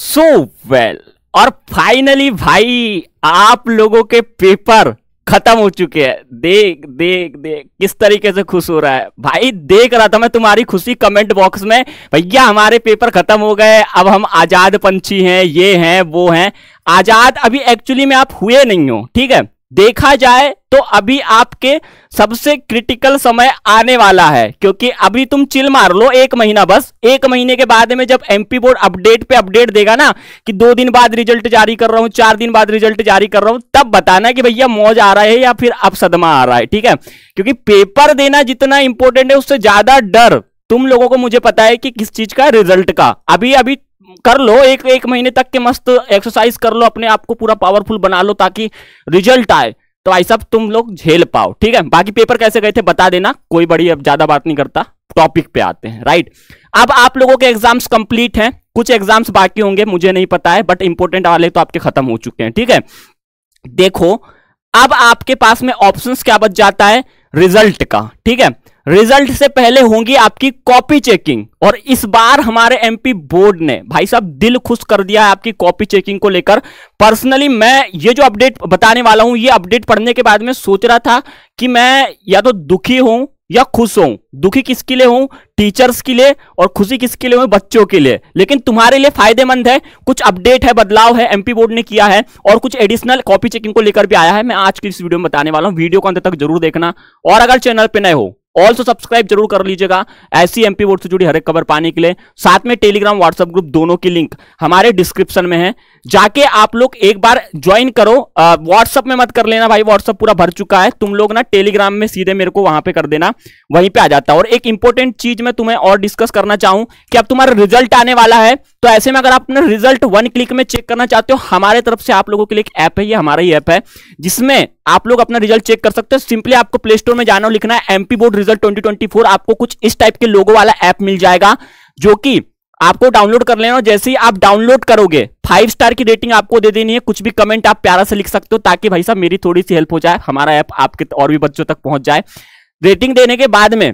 सो so well well, और finally भाई आप लोगों के पेपर खत्म हो चुके हैं देख देख देख किस तरीके से खुश हो रहा है भाई देख रहा था मैं तुम्हारी खुशी कमेंट बॉक्स में भैया हमारे पेपर खत्म हो गए अब हम आजाद पंछी हैं ये हैं वो हैं आजाद अभी एक्चुअली में आप हुए नहीं हो ठीक है देखा जाए तो अभी आपके सबसे क्रिटिकल समय आने वाला है क्योंकि अभी तुम चिल मार लो एक महीना बस एक महीने के बाद में जब एमपी बोर्ड अपडेट पे अपडेट देगा ना कि दो दिन बाद रिजल्ट जारी कर रहा हूं चार दिन बाद रिजल्ट जारी कर रहा हूं तब बताना कि भैया मौज आ रहा है या फिर अब सदमा आ रहा है ठीक है क्योंकि पेपर देना जितना इंपॉर्टेंट है उससे ज्यादा डर तुम लोगों को मुझे पता है कि किस चीज का रिजल्ट का अभी अभी कर लो एक एक महीने तक के मस्त एक्सरसाइज कर लो अपने आप को पूरा पावरफुल बना लो ताकि रिजल्ट आए तो आई सब तुम लोग झेल पाओ ठीक है बाकी पेपर कैसे गए थे बता देना कोई बड़ी अब ज्यादा बात नहीं करता टॉपिक पे आते हैं राइट अब आप लोगों के एग्जाम्स कंप्लीट हैं कुछ एग्जाम्स बाकी होंगे मुझे नहीं पता है बट इंपोर्टेंट वाले तो आपके खत्म हो चुके हैं ठीक है देखो अब आपके पास में ऑप्शन क्या बच जाता है रिजल्ट का ठीक है रिजल्ट से पहले होंगी आपकी कॉपी चेकिंग और इस बार हमारे एमपी बोर्ड ने भाई साहब दिल खुश कर दिया है आपकी कॉपी चेकिंग को लेकर पर्सनली मैं ये जो अपडेट बताने वाला हूं ये अपडेट पढ़ने के बाद में सोच रहा था कि मैं या तो दुखी हूं या खुश हो दुखी किसके लिए हूं टीचर्स के लिए और खुशी किसके लिए हूं बच्चों के लिए लेकिन तुम्हारे लिए फायदेमंद है कुछ अपडेट है बदलाव है एमपी बोर्ड ने किया है और कुछ एडिशनल कॉपी चेकिंग को लेकर भी आया है मैं आज की इस वीडियो में बताने वाला हूं वीडियो को अंत तक जरूर देखना और अगर चैनल पर नए हो ऑल्सो सब्सक्राइब जरूर कर लीजिएगा ऐसी एमपी बोर्ड से जुड़ी हर एक खबर पाने के लिए साथ में टेलीग्राम व्हाट्सएप ग्रुप दोनों की लिंक हमारे डिस्क्रिप्शन में है जाके आप लोग एक बार ज्वाइन करो व्हाट्सएप में मत कर लेना भाई व्हाट्सएप पूरा भर चुका है तुम लोग ना टेलीग्राम में सीधे मेरे को वहां पे कर देना वहीं पे आ जाता है और एक इंपॉर्टेंट चीज मैं तुम्हें और डिस्कस करना चाहूं कि अब तुम्हारा रिजल्ट आने वाला है तो ऐसे में अगर आप रिजल्ट वन क्लिक में चेक करना चाहते हो हमारे तरफ से आप लोगों के लिए एक ऐप है ये हमारा ही ऐप है जिसमें आप लोग अपना रिजल्ट चेक कर सकते हो सिंपली आपको प्ले स्टोर में जाना लिखना है एमपी बोर्ड रिजल्ट 2024 आपको कुछ इस टाइप के लोगो वाला ऐप मिल जाएगा जो कि आपको डाउनलोड कर लेना जैसे ही आप डाउनलोड करोगे फाइव स्टार की रेटिंग आपको दे देनी है कुछ भी कमेंट आप प्यारा से लिख सकते हो ताकि भाई साहब मेरी थोड़ी सी हेल्प हो जाए हमारा ऐप आपके और भी बच्चों तक पहुंच जाए रेटिंग देने के बाद में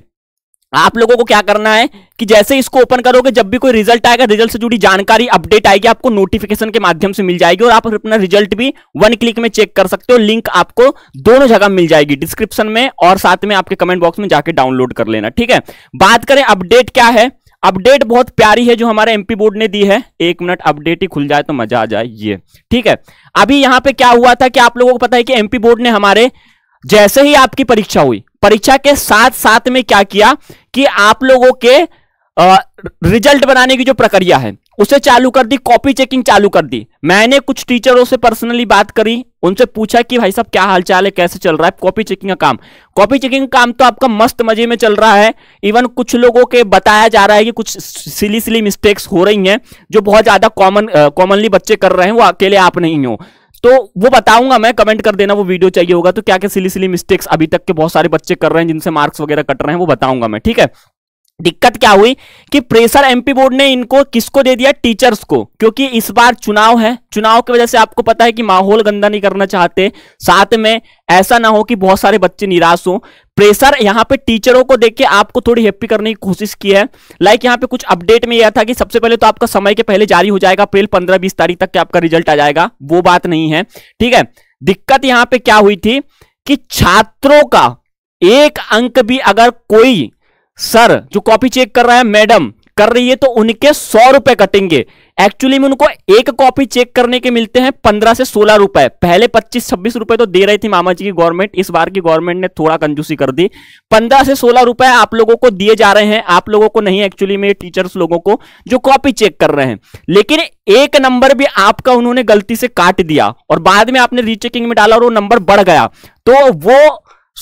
आप लोगों को क्या करना है कि जैसे इसको ओपन करोगे जब भी कोई रिजल्ट आएगा रिजल्ट से जुड़ी जानकारी अपडेट आएगी आपको नोटिफिकेशन के माध्यम से मिल जाएगी और आप अपना रिजल्ट भी वन क्लिक में चेक कर सकते हो लिंक आपको दोनों जगह मिल जाएगी डिस्क्रिप्शन में और साथ में आपके कमेंट बॉक्स में जाके डाउनलोड कर लेना ठीक है बात करें अपडेट क्या है अपडेट बहुत प्यारी है जो हमारे एमपी बोर्ड ने दी है एक मिनट अपडेट ही खुल जाए तो मजा आ जाए ये ठीक है अभी यहां पे क्या हुआ था कि आप लोगों को पता है कि एमपी बोर्ड ने हमारे जैसे ही आपकी परीक्षा हुई परीक्षा के साथ साथ में क्या किया कि आप लोगों के रिजल्ट बनाने की जो प्रक्रिया है उसे चालू कर दी कॉपी चेकिंग चालू कर दी मैंने कुछ टीचरों से पर्सनली बात करी उनसे पूछा कि भाई साहब क्या हालचाल है कैसे चल रहा है कॉपी चेकिंग का काम कॉपी चेकिंग काम तो आपका मस्त मजे में चल रहा है इवन कुछ लोगों के बताया जा रहा है कि कुछ सिली सिली मिस्टेक्स हो रही हैं जो बहुत ज़्यादा कॉमन कॉमनली बच्चे कर रहे हैं वो अकेले आप नहीं हो तो वो बताऊंगा मैं कमेंट कर देना वो वीडियो चाहिए होगा तो क्या क्या सिली सिली मिस्टेक्स अभी तक के बहुत सारे बच्चे कर रहे हैं जिनसे मार्क्स वगैरह कट रहे हैं वो बताऊंगा मैं ठीक है दिक्कत क्या हुई कि प्रेशर एमपी बोर्ड ने इनको किसको दे दिया टीचर्स को क्योंकि इस बार चुनाव है चुनाव की वजह से आपको पता है कि माहौल गंदा नहीं करना चाहते साथ में ऐसा ना हो कि बहुत सारे बच्चे निराश हो प्रेशर यहाँ पे टीचरों को देख के आपको थोड़ी हैप्पी करने की कोशिश की है लाइक यहाँ पे कुछ अपडेट में यह था कि सबसे पहले तो आपका समय के पहले जारी हो जाएगा अप्रैल पंद्रह बीस तारीख तक के आपका रिजल्ट आ जाएगा वो बात नहीं है ठीक है दिक्कत यहाँ पे क्या हुई थी कि छात्रों का एक अंक भी अगर कोई सर जो कॉपी चेक कर रहा है मैडम कर रही है तो उनके सौ रुपए कटेंगे एक्चुअली में उनको एक कॉपी चेक करने के मिलते हैं पंद्रह से सोलह रुपए पहले पच्चीस छब्बीस रुपए तो दे रही थी मामा जी की गवर्नमेंट इस बार की गवर्नमेंट ने थोड़ा कंजूसी कर दी पंद्रह से सोलह रुपए आप लोगों को दिए जा रहे हैं आप लोगों को नहीं एक्चुअली में टीचर्स लोगों को जो कॉपी चेक कर रहे हैं लेकिन एक नंबर भी आपका उन्होंने गलती से काट दिया और बाद में आपने रीचेकिंग में डाला और वो नंबर बढ़ गया तो वो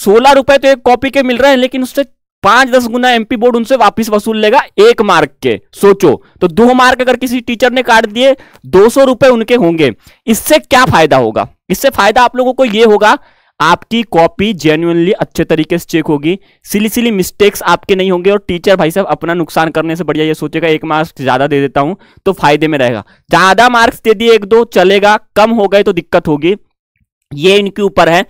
सोलह रुपए तो एक कॉपी के मिल रहे हैं लेकिन उससे पांच दस गुना एमपी बोर्ड उनसे वापस वसूल लेगा एक मार्क के सोचो तो दो मार्क अगर किसी टीचर ने काट दिए दो सौ रुपए उनके होंगे इससे क्या फायदा होगा इससे फायदा आप लोगों को यह होगा आपकी कॉपी जेन्युनली अच्छे तरीके से चेक होगी सिली सिली मिस्टेक्स आपके नहीं होंगे और टीचर भाई साहब अपना नुकसान करने से बढ़िया ये सोचेगा एक मार्क्स ज्यादा दे देता हूं तो फायदे में रहेगा ज्यादा मार्क्स दे दिए एक दो चलेगा कम हो गए तो दिक्कत होगी ये इनके ऊपर है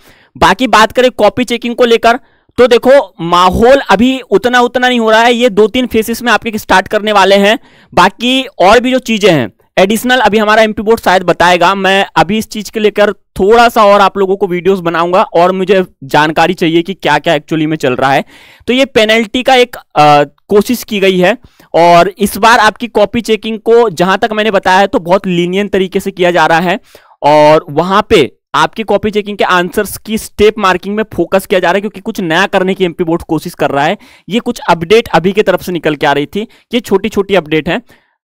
बाकी बात करें कॉपी चेकिंग को लेकर तो देखो माहौल अभी उतना उतना नहीं हो रहा है ये दो तीन फेसिस में आपके स्टार्ट करने वाले हैं बाकी और भी जो चीज़ें हैं एडिशनल अभी हमारा एमपी बोर्ड शायद बताएगा मैं अभी इस चीज़ के लेकर थोड़ा सा और आप लोगों को वीडियोस बनाऊंगा और मुझे जानकारी चाहिए कि क्या क्या एक्चुअली में चल रहा है तो ये पेनल्टी का एक आ, कोशिश की गई है और इस बार आपकी कॉपी चेकिंग को जहां तक मैंने बताया है तो बहुत लीनियन तरीके से किया जा रहा है और वहां पे आपकी कॉपी चेकिंग के आंसर्स की स्टेप मार्किंग में फोकस किया जा रहा है क्योंकि कुछ नया करने की एमपी बोर्ड कोशिश कर रहा है ये कुछ अपडेट अभी की तरफ से निकल के आ रही थी ये छोटी छोटी अपडेट है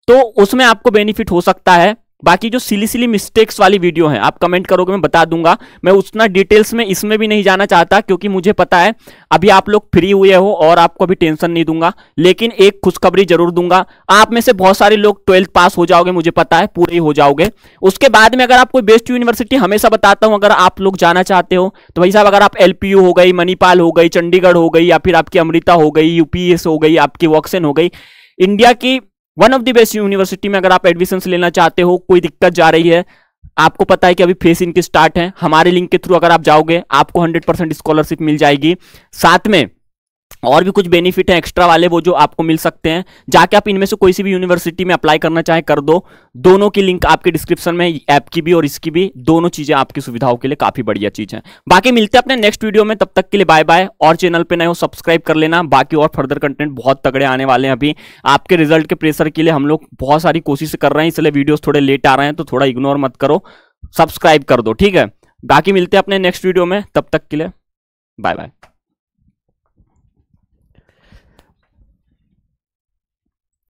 तो उसमें आपको बेनिफिट हो सकता है बाकी जो सिली सिली मिस्टेक्स वाली वीडियो है आप कमेंट करोगे मैं बता दूंगा मैं उतना डिटेल्स में इसमें भी नहीं जाना चाहता क्योंकि मुझे पता है अभी आप लोग फ्री हुए हो और आपको अभी टेंशन नहीं दूंगा लेकिन एक खुशखबरी जरूर दूंगा आप में से बहुत सारे लोग ट्वेल्थ पास हो जाओगे मुझे पता है पूरे हो जाओगे उसके बाद में अगर आपको बेस्ट यूनिवर्सिटी हमेशा बताता हूँ अगर आप लोग जाना चाहते हो तो भाई साहब अगर आप एल हो गई मणिपाल हो गई चंडीगढ़ हो गई या फिर आपकी अमृता हो गई यूपीएस हो गई आपकी वॉक्सन हो गई इंडिया की one of the best university में अगर आप एडमिशन लेना चाहते हो कोई दिक्कत जा रही है आपको पता है कि अभी फेस इनके स्टार्ट है हमारे लिंक के थ्रू अगर आप जाओगे आपको 100 परसेंट स्कॉलरशिप मिल जाएगी साथ में और भी कुछ बेनिफिट हैं एक्स्ट्रा वाले वो जो आपको मिल सकते हैं जाके आप इनमें से कोई सी भी यूनिवर्सिटी में अप्लाई करना चाहे कर दो दोनों की लिंक आपके डिस्क्रिप्शन में ऐप की भी और इसकी भी दोनों चीज़ें आपकी सुविधाओं के लिए काफ़ी बढ़िया चीज़ है बाकी मिलते हैं अपने नेक्स्ट वीडियो में तब तक के लिए बाय बाय और चैनल पर नए हो सब्सक्राइब कर लेना बाकी और फर्दर कंटेंट बहुत तगड़े आने वाले हैं अभी आपके रिजल्ट के प्रेशर के लिए हम लोग बहुत सारी कोशिश कर रहे हैं इसलिए वीडियोज़ थोड़े लेट आ रहे हैं तो थोड़ा इग्नोर मत करो सब्सक्राइब कर दो ठीक है बाकी मिलते हैं अपने नेक्स्ट वीडियो में तब तक के लिए बाय बाय